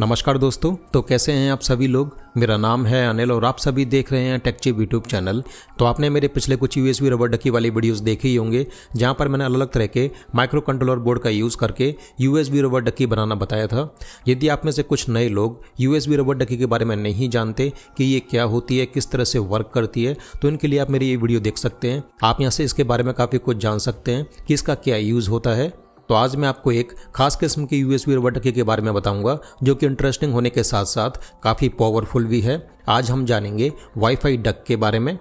नमस्कार दोस्तों तो कैसे हैं आप सभी लोग मेरा नाम है अनिल और आप सभी देख रहे हैं टेकचिप यूट्यूब चैनल तो आपने मेरे पिछले कुछ U S B rubber ducky वाली वीडियोस देखे ही होंगे जहां पर मैंने अलग अलग तरह के माइक्रो कंट्रोलर बोर्ड का यूज़ करके U S B rubber ducky बनाना बताया था यदि आप में से कुछ नए लोग U S B rubber ducky के बारे में नहीं जानते कि ये क्या होती है किस तरह से वर्क करती है तो इनके लिए आप मेरी ये वीडियो देख सकते हैं आप यहाँ से इसके बारे में काफ़ी कुछ जान सकते हैं कि इसका क्या यूज़ होता है तो आज मैं आपको एक खास किस्म की यूएसबी इन्वर्टर के बारे में बताऊंगा जो कि इंटरेस्टिंग होने के साथ साथ काफ़ी पावरफुल भी है आज हम जानेंगे वाईफाई डक के बारे में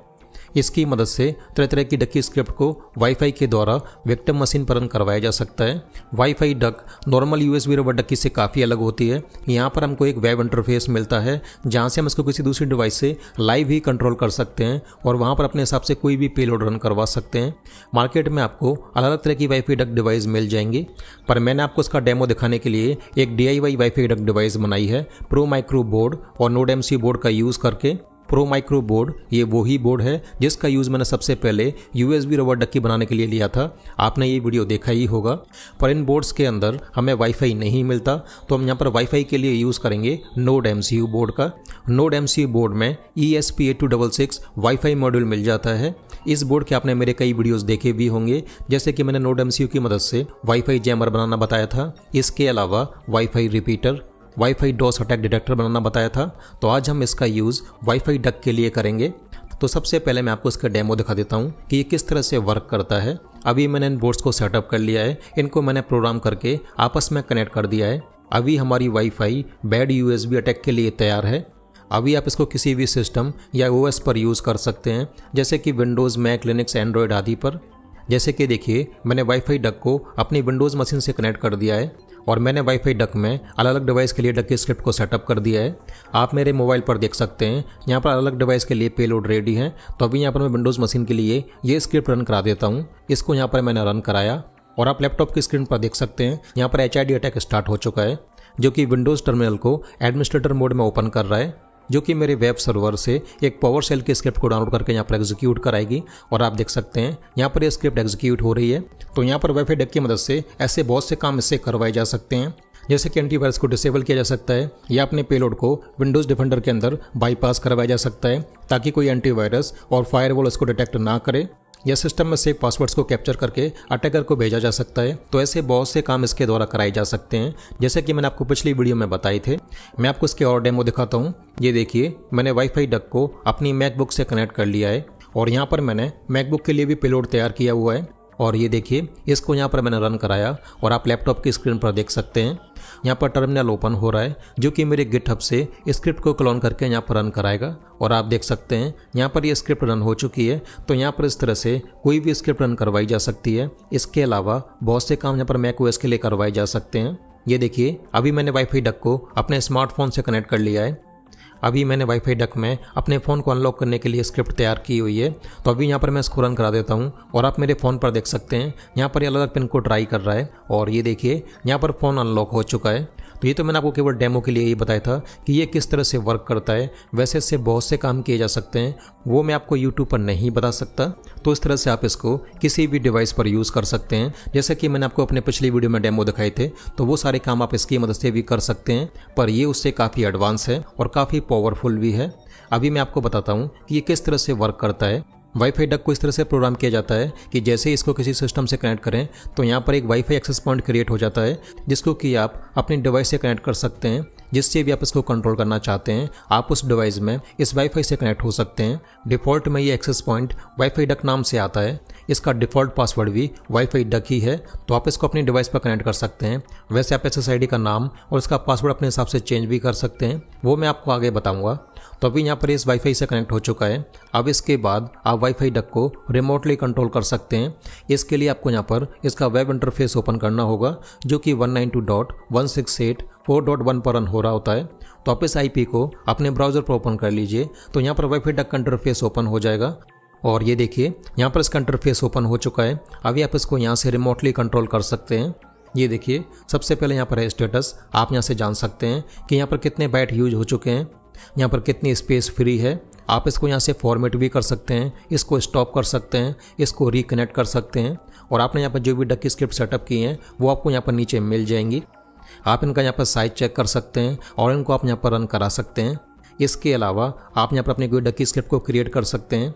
इसकी मदद से तरह तरह की डकी स्क्रिप्ट को वाईफाई के द्वारा विक्टम मशीन पर रन करवाया जा सकता है WiFi duck normal USB rubber ducky से काफ़ी अलग होती है यहाँ पर हमको एक वेब इंटरफेस मिलता है जहाँ से हम इसको किसी दूसरी डिवाइस से लाइव ही कंट्रोल कर सकते हैं और वहाँ पर अपने हिसाब से कोई भी पेलोड रन करवा सकते हैं मार्केट में आपको अलग अलग तरह की वाईफाई डक डिवाइस मिल जाएंगी पर मैंने आपको इसका डेमो दिखाने के लिए एक D I Y WiFi duck device बनाई है प्रो माइक्रो बोर्ड और नोड एम बोर्ड का यूज़ करके प्रो माइक्रो बोर्ड ये वही बोर्ड है जिसका यूज़ मैंने सबसे पहले U S B rubber ducky बनाने के लिए लिया था आपने ये वीडियो देखा ही होगा पर इन बोर्ड्स के अंदर हमें वाईफाई नहीं मिलता तो हम यहाँ पर वाईफाई के लिए यूज़ करेंगे node M C U board का node M C U board में E S P eight two double six WiFi module मिल जाता है इस बोर्ड के आपने मेरे कई वीडियोज़ देखे भी होंगे जैसे कि मैंने नोड एम की मदद से वाईफाई जैमर बनाना बताया था इसके अलावा WiFi repeater WiFi DoS attack detector बनाना बताया था तो आज हम इसका यूज़ वाईफाई डक के लिए करेंगे तो सबसे पहले मैं आपको इसका डेमो दिखा देता हूँ कि ये किस तरह से वर्क करता है अभी मैंने इन बोर्ड्स को सेटअप कर लिया है इनको मैंने प्रोग्राम करके आपस में कनेक्ट कर दिया है अभी हमारी वाईफाई बैड बी अटैक के लिए तैयार है अभी आप इसको किसी भी सिस्टम या एस पर यूज़ कर सकते हैं जैसे कि विंडोज़ मैक लिनक्स एंड्रॉयड आदि पर जैसे कि देखिए मैंने वाईफाई डक को अपनी विंडोज़ मशीन से कनेक्ट कर दिया है और मैंने वाईफाई डक में अलग अलग डिवाइस के लिए डक की स्क्रिप्ट को सेटअप कर दिया है आप मेरे मोबाइल पर देख सकते हैं यहाँ पर अलग अलग डिवाइस के लिए पेलोड रेडी है तो अभी यहाँ पर मैं विंडोज़ मशीन के लिए ये स्क्रिप्ट रन करा देता हूँ इसको यहाँ पर मैंने रन कराया और आप लैपटॉप की स्क्रीन पर देख सकते हैं यहाँ पर एच अटैक स्टार्ट हो चुका है जो कि विंडोज़ टर्मिनल को एडमिनिस्ट्रेटर मोड में ओपन कर रहा है जो कि मेरे वेब सर्वर से एक पावर सेल की स्क्रिप्ट को डाउनलोड करके यहाँ पर एग्जीक्यूट कराएगी और आप देख सकते हैं यहाँ पर ये स्क्रिप्ट एग्जीक्यूट हो रही है तो यहाँ पर वाईफाई डेक की मदद से ऐसे बहुत से काम इससे करवाए जा सकते हैं जैसे कि एंटीवायरस को डिसेबल किया जा सकता है या अपने पेलोड को विंडोज डिफेंडर के अंदर बाईपास करवाया जा सकता है ताकि कोई एंटीवायरस और फायरवॉल इसको डिटेक्ट ना करे यह सिस्टम में से पासवर्ड्स को कैप्चर करके अटैकर को भेजा जा सकता है तो ऐसे बहुत से काम इसके द्वारा कराए जा सकते हैं जैसे कि मैंने आपको पिछली वीडियो में बताए थे मैं आपको इसके और डेमो दिखाता हूँ ये देखिए मैंने वाईफाई डक को अपनी मैकबुक से कनेक्ट कर लिया है और यहाँ पर मैंने मैकबुक के लिए भी पेलोड तैयार किया हुआ है और ये देखिए इसको यहाँ पर मैंने रन कराया और आप लैपटॉप की स्क्रीन पर देख सकते हैं यहाँ पर टर्मिनल ओपन हो रहा है जो कि मेरे गिटहब से स्क्रिप्ट को क्लोन करके यहाँ पर रन कराएगा और आप देख सकते हैं यहाँ पर ये स्क्रिप्ट रन हो चुकी है तो यहाँ पर इस तरह से कोई भी स्क्रिप्ट रन करवाई जा सकती है इसके अलावा बहुत से काम यहाँ पर मैक के लिए करवाए जा सकते हैं ये देखिए अभी मैंने वाईफाई डक को अपने स्मार्टफोन से कनेक्ट कर लिया है अभी मैंने वाईफाई डक में अपने फ़ोन को अनलॉक करने के लिए स्क्रिप्ट तैयार की हुई है तो अभी यहाँ पर मैं इसको रन करा देता हूँ और आप मेरे फ़ोन पर देख सकते हैं यहाँ पर अलग अलग पिन को ट्राई कर रहा है और ये देखिए यहाँ पर फ़ोन अनलॉक हो चुका है तो ये तो मैंने आपको केवल डेमो के लिए ये बताया था कि ये किस तरह से वर्क करता है वैसे इससे बहुत से काम किए जा सकते हैं वो मैं आपको यूट्यूब पर नहीं बता सकता तो इस तरह से आप इसको किसी भी डिवाइस पर यूज़ कर सकते हैं जैसे कि मैंने आपको अपने पिछली वीडियो में डेमो दिखाए थे तो वो सारे काम आप इसकी मदद से भी कर सकते हैं पर ये उससे काफ़ी एडवांस है और काफ़ी पावरफुल भी है अभी मैं आपको बताता हूँ कि ये किस तरह से वर्क करता है वाईफाई डक को इस तरह से प्रोग्राम किया जाता है कि जैसे ही इसको किसी सिस्टम से कनेक्ट करें तो यहाँ पर एक वाईफाई एक्सेस पॉइंट क्रिएट हो जाता है जिसको कि आप अपनी डिवाइस से कनेक्ट कर सकते हैं जिससे भी आप इसको कंट्रोल करना चाहते हैं आप उस डिवाइस में इस वाईफाई से कनेक्ट हो सकते हैं डिफ़ॉल्ट में ये एक्सेस पॉइंट वाईफाई डक नाम से आता है इसका डिफ़ॉल्ट पासवर्ड भी वाईफाई डक ही है तो आप इसको अपनी डिवाइस पर कनेक्ट कर सकते हैं वैसे आप एस का नाम और इसका पासवर्ड अपने हिसाब से चेंज भी कर सकते हैं वो मैं आपको आगे बताऊँगा तो अभी यहाँ पर इस वाईफाई से कनेक्ट हो चुका है अब इसके बाद आप वाईफाई डक को रिमोटली कंट्रोल कर सकते हैं इसके लिए आपको यहाँ पर इसका वेब इंटरफेस ओपन करना होगा जो कि 192.168.4.1 पर रन हो रहा होता है तो आप इस आई को अपने ब्राउजर पर ओपन कर लीजिए तो यहाँ पर वाईफाई डक का इंटरफेस ओपन हो जाएगा और ये देखिए यहाँ पर इसका इंटरफेस ओपन हो चुका है अभी आप इसको यहाँ से रिमोटली कंट्रोल कर सकते हैं ये देखिए सबसे पहले यहाँ पर है स्टेटस आप यहाँ से जान सकते हैं कि यहाँ पर कितने बैट यूज हो चुके हैं यहाँ पर कितनी स्पेस फ्री है आप इसको यहाँ से फॉर्मेट भी कर सकते हैं इसको स्टॉप कर सकते हैं इसको रिकनेक्ट कर सकते हैं और आपने यहाँ पर जो भी डक्की स्क्रिप्ट सेटअप की हैं वो आपको यहाँ पर नीचे मिल जाएंगी आप इनका यहाँ पर साइज चेक कर सकते हैं और इनको आप यहाँ पर रन करा सकते हैं इसके अलावा आप यहाँ पर अपनी कोई डक्की स्क्रिप्ट को क्रिएट कर सकते हैं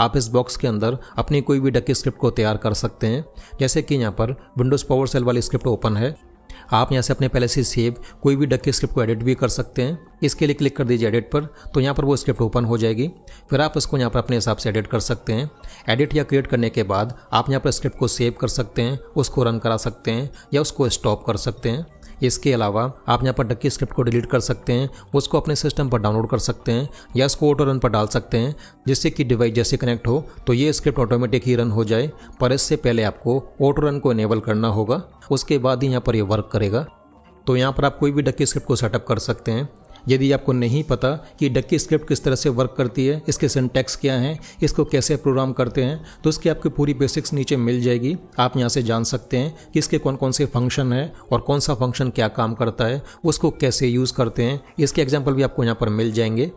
आप इस बॉक्स के अंदर अपनी कोई भी डक्की स्क्रिप्ट को तैयार कर सकते हैं जैसे कि यहाँ पर विंडोज़ पावर सेल वाली स्क्रिप्ट ओपन है आप यहाँ से अपने पहले से सेव कोई भी डक के स्क्रिप्ट को एडिट भी कर सकते हैं इसके लिए क्लिक कर दीजिए एडिट पर तो यहाँ पर वो स्क्रिप्ट ओपन हो जाएगी फिर आप इसको यहाँ पर अपने हिसाब से एडिट कर सकते हैं एडिट या क्रिएट करने के बाद आप यहाँ पर स्क्रिप्ट को सेव कर सकते हैं उसको रन करा सकते हैं या उसको स्टॉप कर सकते हैं इसके अलावा आप यहाँ पर डक्की स्क्रिप्ट को डिलीट कर सकते हैं उसको अपने सिस्टम पर डाउनलोड कर सकते हैं या इसको ऑटो रन पर डाल सकते हैं जिससे कि डिवाइस जैसे कनेक्ट हो तो ये स्क्रिप्ट ऑटोमेटिक ही रन हो जाए पर इससे पहले आपको ऑटो रन को इनेबल करना होगा उसके बाद ही यहाँ पर यह वर्क करेगा तो यहाँ पर आप कोई भी डक्की स्क्रिप्ट को सेटअप कर सकते हैं यदि आपको नहीं पता कि डक्की स्क्रिप्ट किस तरह से वर्क करती है इसके सिंटेक्स क्या हैं इसको कैसे प्रोग्राम करते हैं तो उसकी आपकी पूरी बेसिक्स नीचे मिल जाएगी आप यहाँ से जान सकते हैं कि इसके कौन कौन से फंक्शन हैं और कौन सा फंक्शन क्या काम करता है उसको कैसे यूज़ करते हैं इसके एग्जाम्पल भी आपको यहाँ पर मिल जाएंगे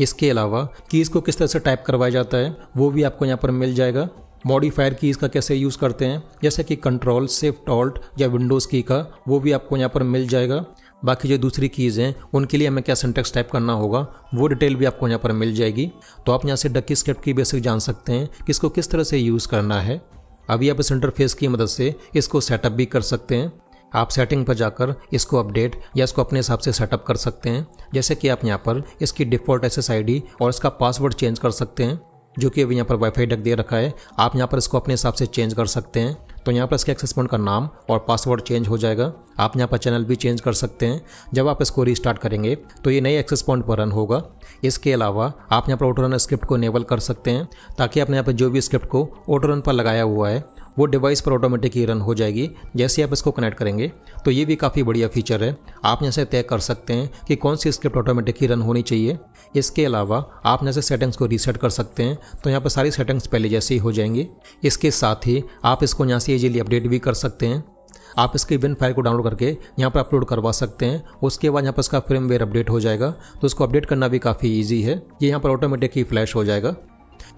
इसके अलावा कीज़ को किस तरह से टाइप करवाया जाता है वो भी आपको यहाँ पर मिल जाएगा मॉडिफायर कीज़ का कैसे यूज़ करते हैं जैसे कि कंट्रोल सिफ्ट ऑल्ट या विंडोज़ की का वो भी आपको यहाँ पर मिल जाएगा बाकी जो दूसरी कीज़ हैं उनके लिए हमें क्या सिंटेक्स टाइप करना होगा वो डिटेल भी आपको यहाँ पर मिल जाएगी तो आप यहाँ से डक्की स्क्रिप्ट की बेसिक जान सकते हैं कि इसको किस तरह से यूज़ करना है अभी आप इस इंटरफेस की मदद से इसको सेटअप भी कर सकते हैं आप सेटिंग पर जाकर इसको अपडेट या इसको अपने हिसाब से सेटअप कर सकते हैं जैसे कि आप यहाँ पर इसकी डिफ़ॉल्ट एस और इसका पासवर्ड चेंज कर सकते हैं जो कि अभी यहाँ पर वाईफाई डक दे रखा है आप यहाँ पर इसको अपने हिसाब से चेंज कर सकते हैं तो यहाँ पर इसके एक्सेस पॉइंट का नाम और पासवर्ड चेंज हो जाएगा आप यहाँ पर चैनल भी चेंज कर सकते हैं जब आप इसको रिस्टार्ट करेंगे तो ये नए एक्सेस पॉइंट पर रन होगा इसके अलावा आप यहाँ पर ऑटो रन स्क्रिप्ट को इनेबल कर सकते हैं ताकि आपने यहाँ पर जो भी स्क्रिप्ट को ऑटो रन पर लगाया हुआ है वो डिवाइस पर ऑटोमेटिक ही रन हो जाएगी जैसे आप इसको कनेक्ट करेंगे तो ये भी काफ़ी बढ़िया फीचर है आप यहाँ से तय कर सकते हैं कि कौन सी स्क्रिप्ट ऑटोमेटिक ही रन होनी चाहिए इसके अलावा आप यहाँ से सेटिंग्स को रीसेट कर सकते हैं तो यहाँ पर सारी सेटिंग्स पहले जैसे ही हो जाएंगी इसके साथ ही आप इसको यहाँ से ईजिली अपडेट भी कर सकते हैं आप इसकी विन फाइल को डाउनलोड करके यहाँ पर अपलोड करवा सकते हैं उसके बाद यहाँ पर इसका फ्रेमवेयर अपडेट हो जाएगा तो उसको अपडेट करना भी काफ़ी ईजी है ये यहाँ पर ऑटोमेटिक ही फ्लैश हो जाएगा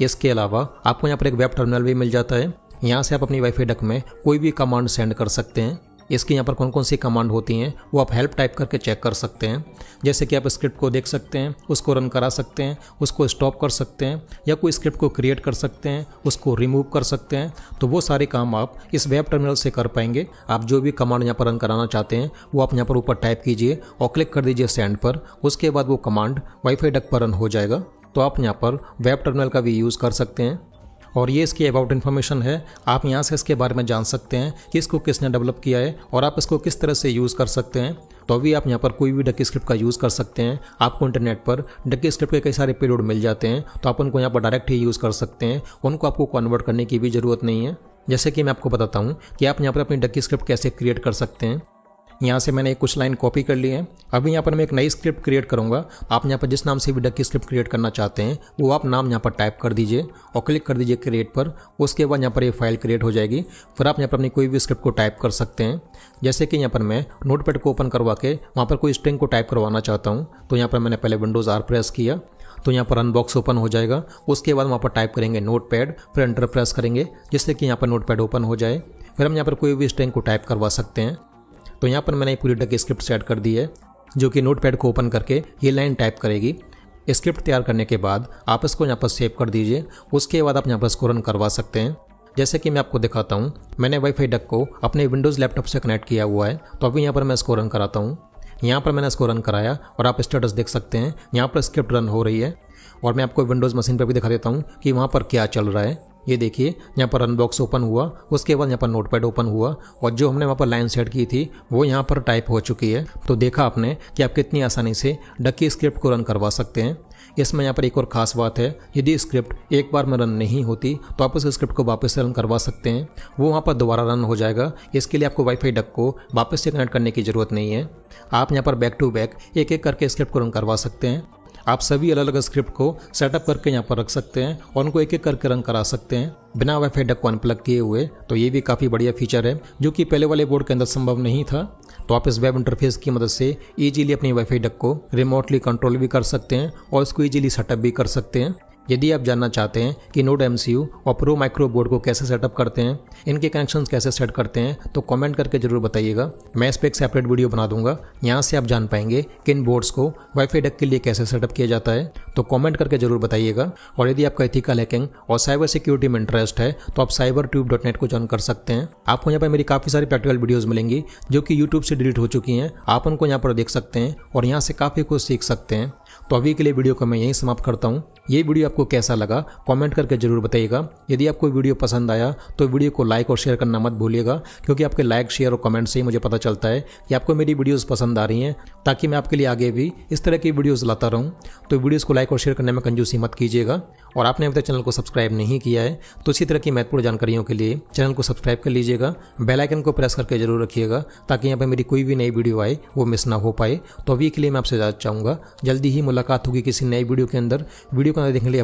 इसके अलावा आपको यहाँ पर एक वेब टर्मिनल भी मिल जाता है यहाँ से आप अपनी वाईफाई डक में कोई भी कमांड सेंड कर सकते हैं इसके यहाँ पर कौन कौन सी कमांड होती हैं वो आप हेल्प टाइप करके चेक कर सकते हैं जैसे कि आप स्क्रिप्ट को देख सकते हैं उसको रन करा सकते हैं उसको स्टॉप कर सकते हैं या कोई स्क्रिप्ट को क्रिएट कर सकते हैं उसको रिमूव कर सकते हैं तो वो सारे काम आप इस वेब टर्मिनल से कर पाएंगे आप जो भी कमांड यहाँ पर रन कराना चाहते हैं वो आप यहाँ पर ऊपर टाइप कीजिए और क्लिक कर दीजिए सेंड पर उसके बाद वो कमांड वाईफाई डक पर रन हो जाएगा तो आप यहाँ पर वेब टर्मिनल का भी यूज़ कर सकते हैं और ये इसकी अबाउट इन्फॉर्मेशन है आप यहाँ से इसके बारे में जान सकते हैं कि इसको किसने डेवलप किया है और आप इसको किस तरह से यूज़ कर सकते हैं तो अभी आप यहाँ पर कोई भी डकी स्क्रिप्ट का यूज़ कर सकते हैं आपको इंटरनेट पर डकी स्क्रिप्ट के कई सारे पेलोड मिल जाते हैं तो आप उनको यहाँ पर डायरेक्ट ही यूज़ कर सकते हैं उनको आपको कन्वर्ट करने की भी ज़रूरत नहीं है जैसे कि मैं आपको बताता हूँ कि आप यहाँ पर अपनी डकी स्क्रिप्ट कैसे क्रिएट कर सकते हैं यहाँ से मैंने कुछ लाइन कॉपी कर ली है अभी यहाँ पर मैं एक नई स्क्रिप्ट क्रिएट करूँगा आप यहाँ पर जिस नाम से भी डक की स्क्रिप्ट क्रिएट करना चाहते हैं वो आप नाम यहाँ पर टाइप कर दीजिए और क्लिक कर दीजिए क्रिएट पर उसके बाद यहाँ पर ये फाइल क्रिएट हो जाएगी फिर आप यहाँ पर अपनी कोई भी स्क्रिप्ट को टाइप कर सकते हैं जैसे कि यहाँ पर मैं नोटपैड को ओपन करवा के वहाँ पर कोई स्ट्रिंग को टाइप करवाना चाहता हूँ तो यहाँ पर मैंने पहले विंडोज़ आर प्रेस किया तो यहाँ पर अनबॉक्स ओपन हो जाएगा उसके बाद वहाँ पर टाइप करेंगे नोट पैड फिर एंटर प्रेस करेंगे जिससे कि यहाँ पर नोट पैड ओपन हो जाए फिर हम यहाँ पर कोई भी स्ट्रिंग को टाइप करवा सकते हैं तो यहाँ पर मैंने पूरी डक स्क्रिप्ट सेट कर दी है जो कि नोट को ओपन करके ये लाइन टाइप करेगी स्क्रिप्ट तैयार करने के बाद आप इसको यहाँ पर सेव कर दीजिए उसके बाद आप यहाँ पर इसको रन करवा सकते हैं जैसे कि मैं आपको दिखाता हूँ मैंने वाईफाई डक को अपने विंडोज़ लैपटॉप से कनेक्ट किया हुआ है तो अभी यहाँ पर मैं इसको रन कराता हूँ यहाँ पर मैंने इसको रन कराया और आप स्टेटस देख सकते हैं यहाँ पर स्क्रिप्ट रन हो रही है और मैं आपको विंडोज़ मशीन पर भी दिखा देता हूँ कि वहाँ पर क्या चल रहा है ये देखिए यहाँ पर अनबॉक्स ओपन हुआ उसके बाद यहाँ पर नोटपैड ओपन हुआ और जो हमने वहाँ पर लाइन सेट की थी वो यहाँ पर टाइप हो चुकी है तो देखा आपने कि आप कितनी आसानी से डक्की स्क्रिप्ट को रन करवा सकते हैं इसमें यहाँ पर एक और खास बात है यदि स्क्रिप्ट एक बार में रन नहीं होती तो आप उस स्क्रिप्ट को वापस से रन करवा सकते हैं वो वहाँ पर दोबारा रन हो जाएगा इसके लिए आपको वाईफाई डक को वापस से कनेक्ट करने की ज़रूरत नहीं है आप यहाँ पर बैक टू बैक एक एक करके स्क्रिप्ट को रन करवा सकते हैं आप सभी अलग अलग स्क्रिप्ट को सेटअप करके यहाँ पर रख सकते हैं और उनको एक एक करके रन करा सकते हैं बिना वाईफाई डक को अनप्लग किए हुए तो ये भी काफ़ी बढ़िया फीचर है जो कि पहले वाले बोर्ड के अंदर संभव नहीं था तो आप इस वेब इंटरफेस की मदद से ईजिली अपनी वाईफाई डक को रिमोटली कंट्रोल भी कर सकते हैं और इसको ईजिली सेटअप भी कर सकते हैं यदि आप जानना चाहते हैं कि नोड एम सी यू और प्रो माइक्रो बोर्ड को कैसे सेटअप करते हैं इनके कनेक्शन कैसे सेट करते हैं तो कमेंट करके जरूर बताइएगा मैं इस पर एक सेपरेट वीडियो बना दूंगा यहाँ से आप जान पाएंगे कि इन बोर्ड्स को वाईफाई डेक के लिए कैसे सेटअप किया जाता है तो कमेंट करके जरूर बताइएगा और यदि आपका इथिकल हैकिंग और साइबर सिक्योरिटी में इंटरेस्ट है तो आप साइबर ट्यूब डॉट नेट को ज्वाइन कर सकते हैं आपको यहाँ पर मेरी काफ़ी सारी प्रैक्टिकल वीडियोज़ मिलेंगी जो कि यूट्यूब से डिलीट हो चुकी हैं आप उनको यहाँ पर देख सकते हैं और यहाँ से काफ़ी कुछ सीख सकते हैं तो अभी के लिए वीडियो को मैं यहीं समाप्त करता हूँ ये वीडियो आपको कैसा लगा कमेंट करके ज़रूर बताइएगा यदि आपको वीडियो पसंद आया तो वीडियो को लाइक और शेयर करना मत भूलिएगा क्योंकि आपके लाइक शेयर और कमेंट से ही मुझे पता चलता है कि आपको मेरी वीडियोज़ पसंद आ रही हैं ताकि मैं आपके लिए आगे भी इस तरह की वीडियोज़ लाता रहूँ तो वीडियोज़ को लाइक और शेयर करने में कंजूसी मत कीजिएगा और आपने अभी तक चैनल को सब्सक्राइब नहीं किया है तो इसी तरह की महत्वपूर्ण जानकारियों के लिए चैनल को सब्सक्राइब कर लीजिएगा बेलाइकन को प्रेस करके जरूर रखिएगा ताकि यहाँ पर मेरी कोई भी नई वीडियो आए वो मिस ना हो पाए तो अभी के लिए मैं आपसे जाना चाहूँगा जल्दी ही मुलाकात होगी किसी नई वीडियो के अंदर वीडियो को अंदर देखने के लिए